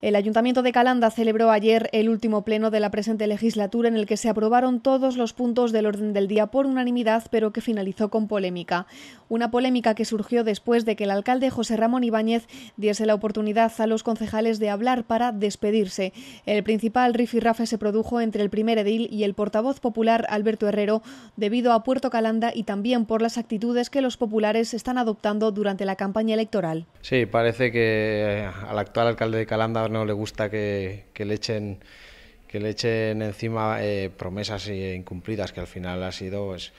El Ayuntamiento de Calanda celebró ayer el último pleno de la presente legislatura en el que se aprobaron todos los puntos del orden del día por unanimidad, pero que finalizó con polémica. Una polémica que surgió después de que el alcalde José Ramón Ibáñez diese la oportunidad a los concejales de hablar para despedirse. El principal rifirrafe se produjo entre el primer edil y el portavoz popular Alberto Herrero debido a Puerto Calanda y también por las actitudes que los populares están adoptando durante la campaña electoral. Sí, parece que al actual alcalde de Calanda no le gusta que, le echen que le echen encima eh, promesas incumplidas, que al final ha sido pues,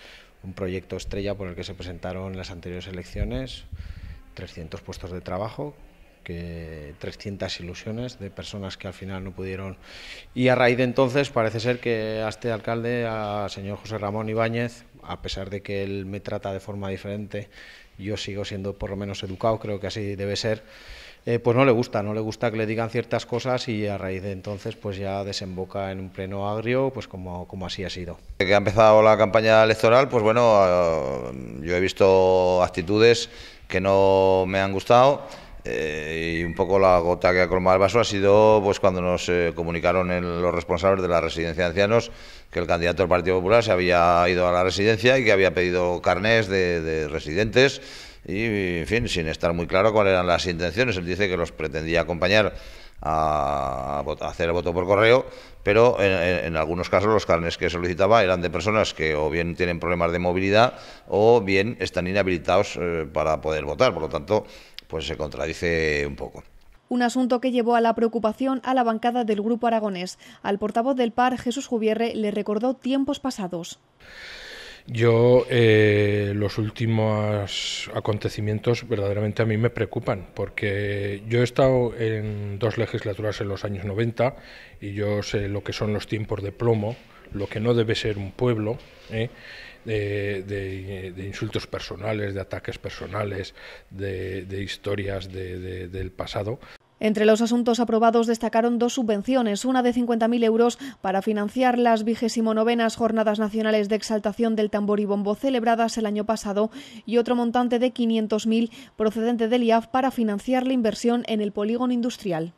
un proyecto estrella por el que se presentaron las anteriores elecciones, 300 puestos de trabajo, que 300 ilusiones de personas que al final no pudieron. Y a raíz de entonces parece ser que a este alcalde, a señor José Ramón Ibáñez, a pesar de que él me trata de forma diferente, yo sigo siendo por lo menos educado, creo que así debe ser eh, pues no le gusta, no le gusta que le digan ciertas cosas y a raíz de entonces pues ya desemboca en un pleno agrio, pues como, así ha sido. Que ha empezado la campaña electoral, pues bueno, ah, yo he visto actitudes que no me han gustado. Eh, y un poco la gota que ha colmado el vaso ha sido pues cuando nos eh, comunicaron los responsables de la residencia de ancianos que el candidato del Partido Popular se había ido a la residencia y que había pedido carnés de, de residentes y, en fin, sin estar muy claro cuáles eran las intenciones. Él dice que los pretendía acompañar a, hacer el voto por correo, pero en, algunos casos los carnes que solicitaba eran de personas que o bien tienen problemas de movilidad o bien están inhabilitados eh, para poder votar. Por lo tanto, pues se contradice un poco un asunto que llevó a la preocupación a la bancada del grupo aragonés. Al portavoz del PAR, Jesús Jubierre, le recordó tiempos pasados. Yo, eh, los últimos acontecimientos verdaderamente a mí me preocupan, porque yo he estado en dos legislaturas en los años 90 y yo sé lo que son los tiempos de plomo, lo que no debe ser un pueblo. ¿eh? De, insultos personales, de ataques personales, de historias del pasado. Entre los asuntos aprobados destacaron dos subvenciones, una de 50.000 euros para financiar las vigésimo Jornadas Nacionales de Exaltación del Tambor y Bombo celebradas el año pasado y otro montante de 500.000 procedente del IAF para financiar la inversión en el polígono industrial.